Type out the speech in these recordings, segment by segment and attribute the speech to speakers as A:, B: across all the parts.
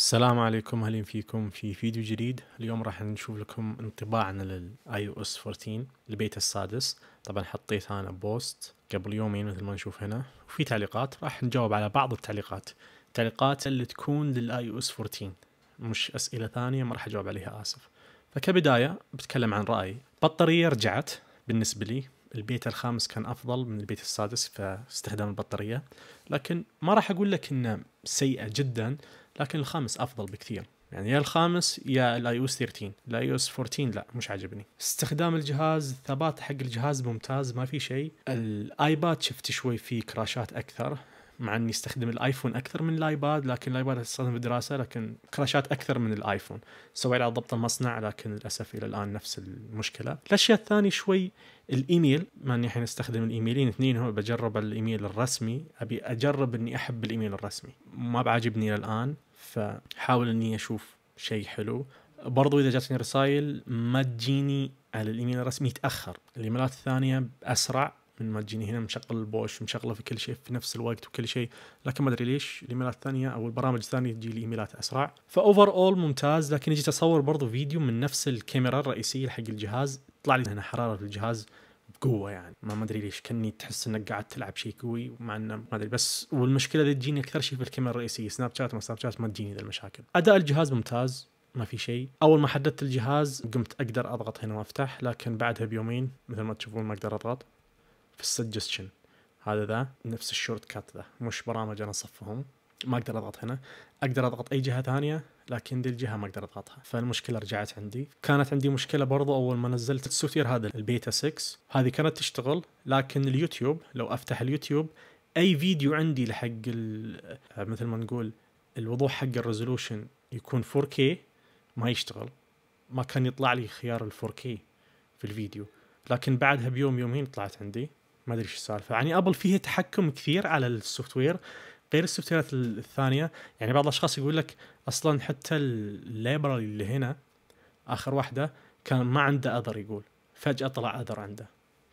A: السلام عليكم اهلا فيكم في فيديو جديد اليوم راح نشوف لكم انطباعنا للاي او اس 14 البيت السادس طبعا حطيت انا بوست قبل يومين مثل ما نشوف هنا وفي تعليقات راح نجاوب على بعض التعليقات التعليقات اللي تكون للاي او اس 14 مش اسئله ثانيه ما راح اجاوب عليها اسف فكبدايه بتكلم عن رايي بطاريه رجعت بالنسبه لي البيت الخامس كان افضل من البيت السادس في استخدام البطاريه لكن ما راح اقول لك انه سيئه جدا لكن الخامس افضل بكثير يعني يا الخامس يا الاي او اس 13 الاي او اس 14 لا مش عاجبني استخدام الجهاز الثبات حق الجهاز ممتاز ما في شيء الايباد شفت شوي فيه كراشات اكثر مع اني استخدم الايفون اكثر من الايباد لكن الايباد استخدم في الدراسه لكن كراشات اكثر من الايفون سوي على ضبط المصنع لكن للاسف الى الان نفس المشكله الاشياء الثانيه شوي الايميل ما اني الحين استخدم الايميلين اثنين هو بجرب الايميل الرسمي ابي اجرب اني احب الايميل الرسمي ما بعاجبني الى الان فحاول اني اشوف شيء حلو برضو اذا جاتني رسائل ما تجيني على الايميل الرسمي يتاخر الايميلات الثانيه اسرع من ما تجيني هنا مشغل البوش مشغله في كل شيء في نفس الوقت وكل شيء لكن ما ادري ليش الايميلات الثانيه او البرامج الثانيه تجي لي ايميلات اسرع فاوفر اول ممتاز لكن اجي اصور برضو فيديو من نفس الكاميرا الرئيسيه حق الجهاز طلع لي هنا حراره في الجهاز بقوه يعني ما ادري ليش كاني تحس انك قاعد تلعب شيء قوي مع انه ما ادري بس والمشكله اللي تجيني اكثر شيء في الكاميرا الرئيسيه سناب شات ما سناب شات ما تجيني ذا المشاكل اداء الجهاز ممتاز ما في شيء اول ما حددت الجهاز قمت اقدر اضغط هنا وافتح لكن بعدها بيومين مثل ما تشوفون ما اقدر اضغط في السجستشن هذا ذا نفس الشورت كات ذا مش برامج انا صفهم ما اقدر اضغط هنا اقدر اضغط اي جهه ثانيه لكن دي الجهه ما اقدر اضغطها فالمشكله رجعت عندي كانت عندي مشكله برضو اول ما نزلت السوفتير هذا البيتا 6 هذه كانت تشتغل لكن اليوتيوب لو افتح اليوتيوب اي فيديو عندي لحق مثل ما نقول الوضوح حق الريزولوشن يكون 4K ما يشتغل ما كان يطلع لي خيار ال 4K في الفيديو لكن بعدها بيوم يومين طلعت عندي ما ادري ايش السالفه يعني ابل فيها تحكم كثير على السوفت وير غير السوفتويرات الثانيه يعني بعض الاشخاص يقول لك اصلا حتى الليبرالي اللي هنا اخر واحده كان ما عنده اذر يقول فجاه طلع اذر عنده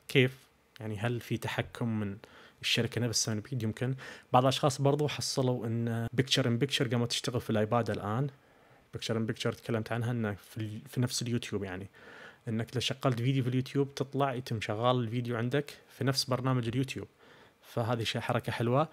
A: كيف يعني هل في تحكم من الشركه نفسها من بيد يمكن بعض الاشخاص برضو حصلوا ان بيكتشر ان بيكتشر قامت تشتغل في الايباد الان بيكتشر ان بيكتشر تكلمت عنها انه في, في نفس اليوتيوب يعني انك اذا شغلت فيديو في اليوتيوب تطلع يتم شغال الفيديو عندك في نفس برنامج اليوتيوب فهذه شيء حركه حلوه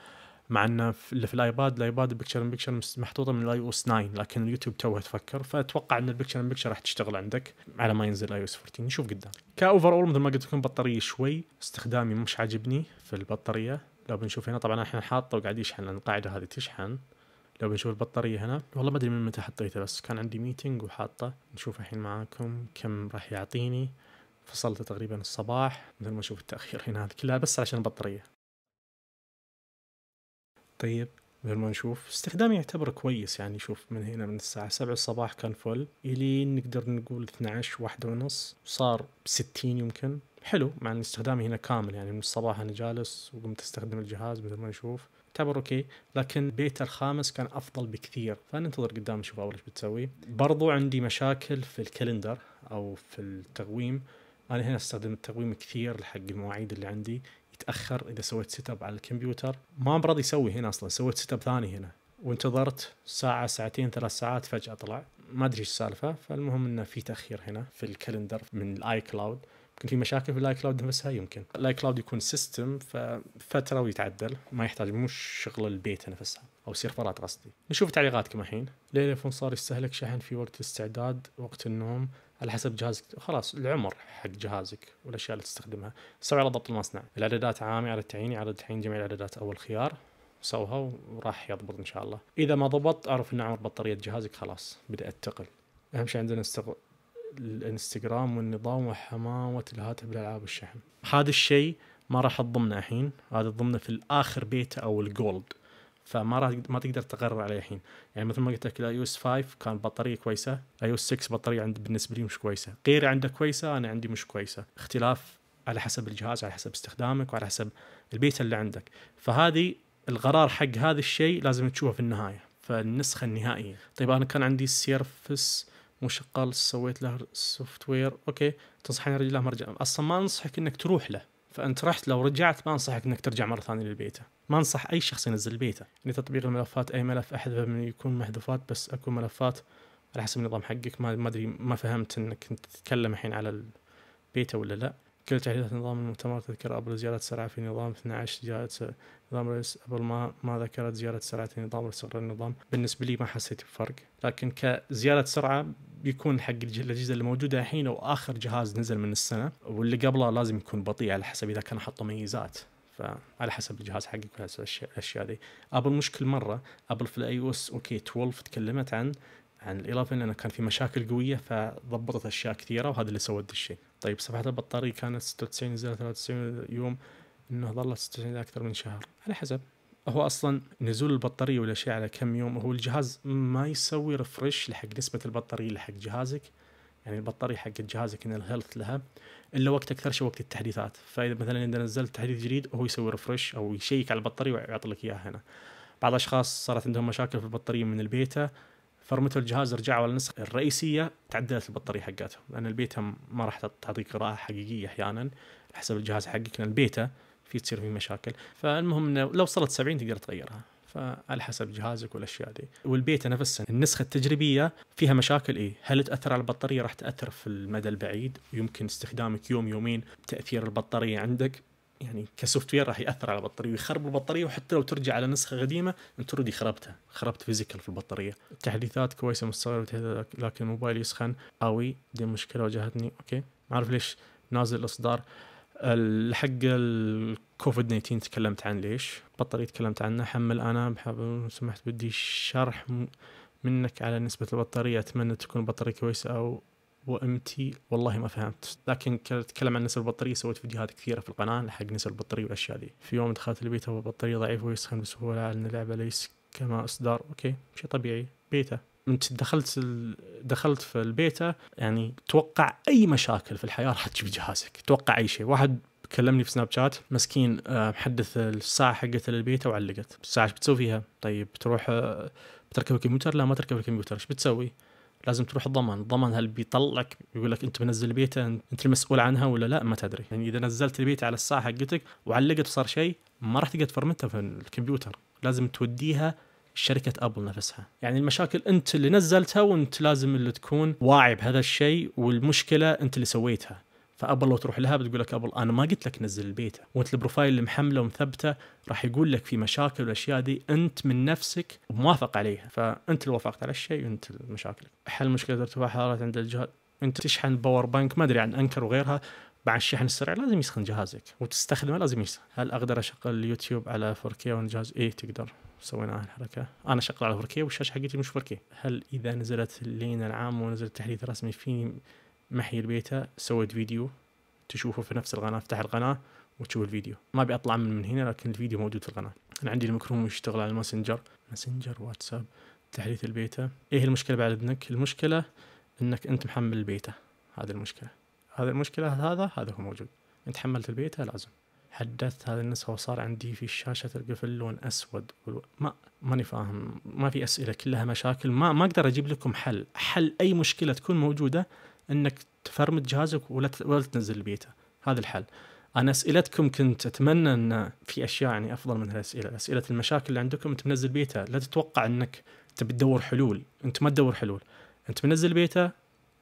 A: مع انه اللي في الايباد الايباد بكتشر ان بكتشر محطوطه من الاي او اس 9 لكن اليوتيوب توه تفكر فاتوقع ان البكتشر ان بكتشر راح تشتغل عندك على ما ينزل اي او اس 14 نشوف قدام كاوفر اول مثل ما قلت لكم بطاريه شوي استخدامي مش عاجبني في البطاريه لو بنشوف هنا طبعا الحين حاطه وقاعد يشحن لان القاعده هذه تشحن لو بنشوف البطاريه هنا والله ما ادري من متى حطيته بس كان عندي ميتنج وحاطه نشوف الحين معاكم كم راح يعطيني فصلته تقريبا الصباح مثل ما نشوف التاخير هنا كلها بس عشان البطاريه طيب مثل ما نشوف استخدامي يعتبر كويس يعني شوف من هنا من الساعة سبعة الصباح كان فل إلين نقدر نقول 12 واحدة ونص صار 60 يمكن حلو مع ان استخدامي هنا كامل يعني من الصباح انا جالس وقمت استخدم الجهاز مثل ما نشوف تعتبر اوكي لكن بيتا الخامس كان افضل بكثير فننتظر قدام نشوف اول ايش بتسوي برضو عندي مشاكل في الكالندر او في التقويم انا هنا استخدم التقويم كثير لحق المواعيد اللي عندي تاخر اذا سويت سيت اب على الكمبيوتر ما مرض يسوي هنا اصلا سويت سيت اب ثاني هنا وانتظرت ساعة ساعتين ثلاث ساعات فجأة طلع ما ادري ايش السالفة فالمهم انه في تأخير هنا في الكالندر من الاي كلاود يمكن في مشاكل في الاي كلاود نفسها يمكن الاي كلاود يكون سيستم ففترة ويتعدل ما يحتاج مش شغل البيت نفسها او سيرفرات قصدي نشوف تعليقاتكم الحين ليه الفون صار يستهلك شحن في وقت الاستعداد وقت النوم على حسب جهازك خلاص العمر حق جهازك والاشياء اللي تستخدمها سوي على ضبط المصنع الاعدادات عامي على التعيين على التعيين جميع الاعدادات اول خيار سوها وراح يضبط ان شاء الله اذا ما ضبط اعرف ان عمر بطاريه جهازك خلاص بدات تقل اهم شيء عندنا استغ... الانستغرام والنظام وحماوه الهاتف بالالعاب والشحن هذا الشيء ما راح تضمنه الحين هذا ضمنه في الاخر بيتا او الجولد فما راح ما تقدر تقرر عليه الحين يعني مثل ما قلت لك الاي او اس 5 كان بطاريه كويسه اي او اس 6 بطاريه عند بالنسبه لي مش كويسه غيري عنده كويسه انا عندي مش كويسه اختلاف على حسب الجهاز على حسب استخدامك وعلى حسب البيتا اللي عندك فهذه القرار حق هذا الشيء لازم تشوفه في النهايه فالنسخه النهائيه طيب انا كان عندي السيرفس مشغل سويت له سوفت وير اوكي تنصحني ارجع له مرجع اصلا ما انصحك انك تروح له فانت رحت لو رجعت ما انصحك انك ترجع مره ثانيه للبيتا ما انصح اي شخص ينزل البيتا يعني تطبيق الملفات اي ملف احذفه من يكون محذوفات بس اكو ملفات على حسب النظام حقك ما ادري ما فهمت انك انت تتكلم الحين على البيتا ولا لا كل تحديثات نظام المؤتمر تذكر ابل زيارة سرعة في نظام 12 زيارة نظام رئيس ابل ما ما ذكرت زيارة سرعة نظام استقرار النظام بالنسبة لي ما حسيت بفرق لكن كزيارة سرعة بيكون حق الاجهزه اللي موجوده الحين او اخر جهاز نزل من السنه واللي قبله لازم يكون بطيء على حسب اذا كان حط ميزات فعلى حسب الجهاز حقك الاشياء ذي ابل مش كل مره ابل في الاي او اس اوكي 12 تكلمت عن عن ال11 لان كان في مشاكل قويه فضبطت اشياء كثيره وهذا اللي سوى الشيء طيب صفحه البطاريه كانت 96 نزلت 93 يوم انه ظلت 96 اكثر من شهر على حسب هو اصلا نزول البطاريه ولا شيء على كم يوم هو الجهاز ما يسوي ريفرش لحق نسبه البطاريه لحق جهازك يعني البطاريه حق جهازك ان الهيلث لها الا وقت اكثر شيء وقت التحديثات فاذا مثلا اذا نزلت تحديث جديد هو يسوي ريفرش او يشيك على البطاريه ويعطي لك اياها هنا بعض الاشخاص صارت عندهم مشاكل في البطاريه من البيتا فرمتوا الجهاز رجعوا على النسخه الرئيسيه تعدلت البطاريه حقتهم لان البيتا ما راح تعطيك قراءه حقيقيه احيانا حسب الجهاز حقك لان البيتا في تصير في مشاكل فالمهم انه لو وصلت 70 تقدر تغيرها فعلى حسب جهازك والاشياء دي والبيتا نفسها النسخه التجريبيه فيها مشاكل ايه هل تاثر على البطاريه راح تاثر في المدى البعيد يمكن استخدامك يوم يومين تاثير البطاريه عندك يعني كسوفت وير راح ياثر على البطاريه ويخرب البطاريه وحتى لو ترجع على نسخه قديمه انت اوريدي خربتها خربت فيزيكال في البطاريه التحديثات كويسه مستغربه لكن الموبايل يسخن قوي دي مشكله واجهتني اوكي ما اعرف ليش نازل الاصدار الحق الكوفيد 19 تكلمت عن ليش بطاريه تكلمت عنه حمل انا لو سمحت بدي شرح منك على نسبه البطاريه اتمنى تكون بطاريه كويسه او وامتي والله ما فهمت لكن اتكلم عن نسبه البطاريه سويت فيديوهات كثيره في القناه حق نسبه البطاريه والاشياء دي في يوم دخلت البيتا والبطاريه ضعيفه ويسخن بسهوله على اللعبه ليس كما اصدار اوكي شيء طبيعي بيتا انت دخلت دخلت في البيتا يعني توقع اي مشاكل في الحياه راح تجي جهازك توقع اي شيء واحد كلمني في سناب شات مسكين آه، محدث الساعه حقت البيتا وعلقت الساعه ايش بتسوي فيها طيب تروح آه، بتركب الكمبيوتر لا ما تركب الكمبيوتر ايش بتسوي لازم تروح الضمان الضمان هل بيطلعك يقول لك انت منزل البيتا انت المسؤول عنها ولا لا ما تدري يعني اذا نزلت البيتا على الساعه حقتك وعلقت وصار شيء ما راح تقدر تفرمتها في الكمبيوتر لازم توديها شركه ابل نفسها يعني المشاكل انت اللي نزلتها وانت لازم اللي تكون واعي بهذا الشيء والمشكله انت اللي سويتها فابل لو تروح لها بتقول لك ابل انا ما قلت لك نزل البيتا وانت البروفايل اللي محمله ومثبته راح يقول لك في مشاكل والاشياء دي انت من نفسك موافق عليها فانت اللي وافقت على الشيء وانت المشاكل حل مشكله ارتفاع حراره عند الجهاز انت تشحن باور بانك ما ادري عن انكر وغيرها مع الشحن السريع لازم يسخن جهازك وتستخدمه لازم يسخن هل اقدر اشغل اليوتيوب على 4K وانا جهاز ايه تقدر سوينا الحركه انا شغال على 4K والشاشه حقتي مش 4K هل اذا نزلت اللين العام ونزل التحديث الرسمي فيني محي البيتا سويت فيديو تشوفه في نفس القناه افتح القناه وتشوف الفيديو ما ابي اطلع من, من هنا لكن الفيديو موجود في القناه انا عندي الميكروم يشتغل على الماسنجر ماسنجر واتساب تحديث البيتا ايه المشكله بعد اذنك المشكله انك انت محمل البيتا هذه المشكله هذه المشكله هذا هذا هو موجود انت حملت البيتا لازم حدثت هذه النسخة وصار عندي في الشاشة تلقى في اللون أسود ما ماني فاهم ما في أسئلة كلها مشاكل ما ما أقدر أجيب لكم حل حل أي مشكلة تكون موجودة أنك تفرمت جهازك ولا ولا تنزل البيتا هذا الحل أنا أسئلتكم كنت أتمنى أن في أشياء يعني أفضل من هالأسئلة أسئلة المشاكل اللي عندكم أنت منزل بيتا لا تتوقع أنك تبي تدور حلول أنت ما تدور حلول أنت منزل بيتا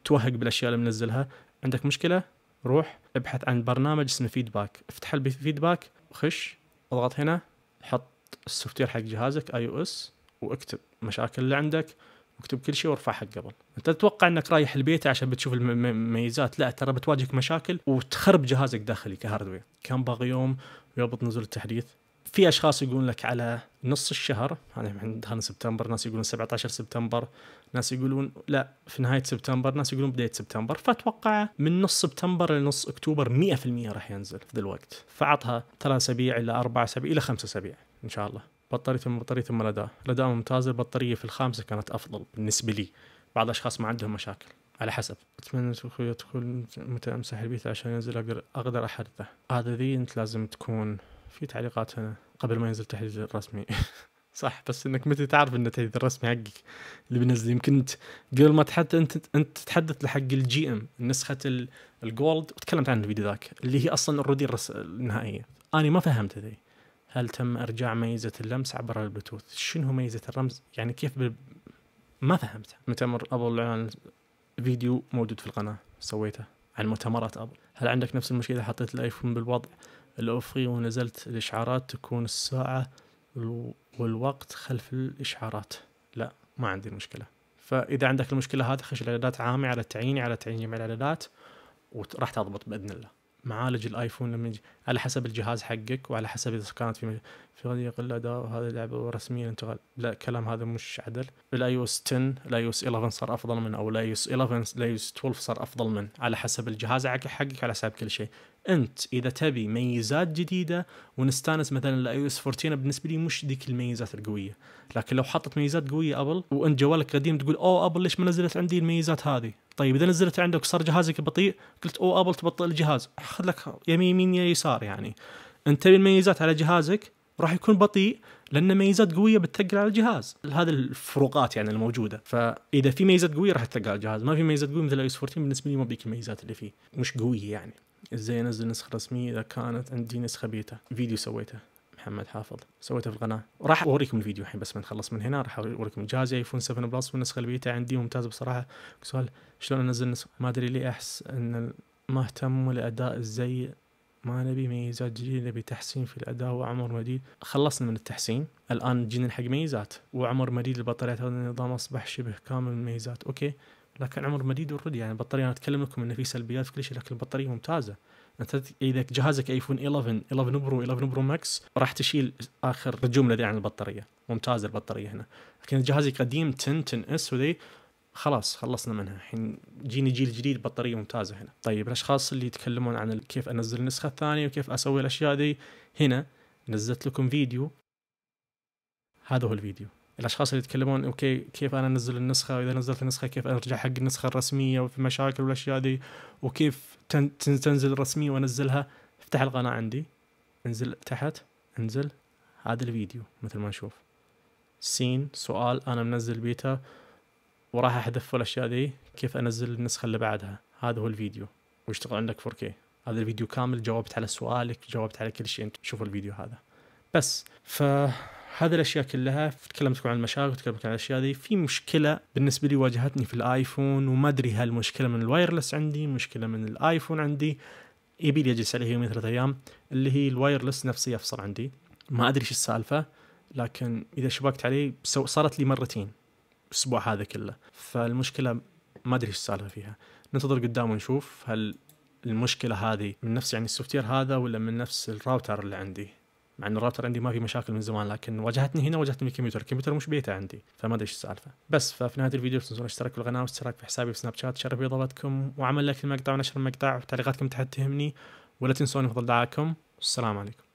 A: توهق بالأشياء اللي منزلها عندك مشكلة روح ابحث عن برنامج اسمه فيدباك افتح الفيدباك خش اضغط هنا حط السوفت وير حق جهازك اي او اس واكتب المشاكل اللي عندك واكتب كل شيء وارفع حق قبل انت تتوقع انك رايح البيت عشان بتشوف المميزات لا ترى بتواجهك مشاكل وتخرب جهازك داخلي كهاردوير كم باقي يوم ويربط نزول التحديث في اشخاص يقولون لك على نص الشهر يعني دخلنا سبتمبر ناس يقولون 17 سبتمبر ناس يقولون لا في نهايه سبتمبر ناس يقولون بدايه سبتمبر فاتوقع من نص سبتمبر لنص اكتوبر 100% راح ينزل في ذا الوقت فعطها ثلاث اسابيع الى اربع اسابيع الى خمس اسابيع ان شاء الله بطاريه ثم بطاريه ثم الاداء الاداء ممتاز البطاريه في الخامسه كانت افضل بالنسبه لي بعض الاشخاص ما عندهم مشاكل على حسب اتمنى اخوي يدخل متى امسح البيت عشان ينزل اقدر اقدر احدثه هذا ذي انت لازم تكون في تعليقات هنا قبل ما ينزل التحديث الرسمي صح بس انك متى تعرف ان التحديث الرسمي حقك اللي بينزل يمكن انت قبل ما تحدث انت انت تتحدث لحق الجي ام نسخه الجولد وتكلمت عن الفيديو ذاك اللي هي اصلا اوريدي النهائيه انا ما فهمت ذي هل تم ارجاع ميزه اللمس عبر البلوتوث شنو ميزه الرمز يعني كيف بال... ما فهمت متى ابل اعلان فيديو موجود في القناه سويته عن مؤتمرات ابل هل عندك نفس المشكله حطيت الايفون بالوضع الأفقي ونزلت الإشعارات تكون الساعة والوقت خلف الإشعارات لا ما عندي مشكلة فإذا عندك المشكلة هذه خش الإعدادات عامة على التعيين على تعيين جميع الإعدادات وراح تضبط بإذن الله معالج الايفون لما يجي على حسب الجهاز حقك وعلى حسب اذا كانت في في لا ده هذا لعبه رسميا غال. لا كلام هذا مش عدل الاي او اس 10 الاي او اس 11 صار افضل من او الاي او اس 11 الاي او اس 12 صار افضل من على حسب الجهاز حقك على حسب كل شيء انت اذا تبي ميزات جديده ونستانس مثلا الاي او اس 14 بالنسبه لي مش ذيك الميزات القويه لكن لو حطت ميزات قويه ابل وانت جوالك قديم تقول اوه ابل ليش ما نزلت عندي الميزات هذه طيب اذا نزلت عندك صار جهازك بطيء قلت او ابل تبطئ الجهاز خذ لك يمين يمين يسار يعني انت الميزات على جهازك راح يكون بطيء لان ميزات قويه بتثقل على الجهاز هذه الفروقات يعني الموجوده فاذا في ميزات قويه راح تثقل على الجهاز ما في ميزات قويه مثل اي 14 بالنسبه لي ما بيك الميزات اللي فيه مش قويه يعني ازاي انزل نسخه رسميه اذا كانت عندي نسخه بيتا فيديو سويته محمد حافظ سويته في القناه راح اوريكم الفيديو الحين بس ما نخلص من هنا راح اوريكم جهاز ايفون 7 بلس والنسخه البيتا عندي ممتاز بصراحه سؤال شلون انزل ما ادري ليه احس ان ما اهتموا لاداء الزي ما نبي ميزات جديدة نبي تحسين في الأداء وعمر مديد خلصنا من التحسين الآن جينا حق ميزات وعمر مديد البطاريات هذا النظام أصبح شبه كامل من الميزات أوكي لكن عمر مديد والردي يعني البطاريه انا اتكلم لكم انه في سلبيات في كل شيء لكن البطاريه ممتازه انت اذا جهازك ايفون 11 11 برو 11 برو ماكس راح تشيل اخر جمله دي عن البطاريه ممتازه البطاريه هنا لكن جهازك قديم 10 10 اس وذي خلاص خلصنا منها الحين جيني جيل جديد بطاريه ممتازه هنا طيب الاشخاص اللي يتكلمون عن كيف انزل النسخه الثانيه وكيف اسوي الاشياء دي هنا نزلت لكم فيديو هذا هو الفيديو الاشخاص اللي يتكلمون اوكي كيف انا انزل النسخه واذا نزلت النسخه كيف ارجع حق النسخه الرسميه وفي مشاكل والاشياء دي وكيف تنزل الرسميه وانزلها افتح القناه عندي انزل تحت انزل هذا الفيديو مثل ما نشوف سين سؤال انا منزل بيتا وراح احذف الاشياء دي كيف انزل النسخه اللي بعدها هذا هو الفيديو ويشتغل عندك 4K هذا الفيديو كامل جاوبت على سؤالك جاوبت على كل شيء انت تشوف الفيديو هذا بس ف هذه الاشياء كلها تكلمت عن المشاغل تكلمت عن الاشياء ذي في مشكله بالنسبه لي واجهتني في الايفون وما ادري هل مشكله من الوايرلس عندي مشكله من الايفون عندي يبي لي اجلس عليه يومين ثلاثة ايام اللي هي الوايرلس نفسي يفصل عندي ما ادري شو السالفه لكن اذا شبكت عليه صارت لي مرتين الاسبوع هذا كله فالمشكله ما ادري شو السالفه فيها ننتظر قدام ونشوف هل المشكله هذه من نفس يعني السوفت هذا ولا من نفس الراوتر اللي عندي مع ان الراوتر عندي ما في مشاكل من زمان لكن واجهتني هنا واجهتني الكمبيوتر الكمبيوتر مش بيته عندي فما ادري ايش السالفه بس ففي نهايه الفيديو لا تنسون الاشتراك في القناه واشتراك في حسابي في سناب شات شرف اضافتكم وعمل لك المقطع ونشر المقطع وتعليقاتكم تحت تهمني ولا تنسون افضل دعائكم والسلام عليكم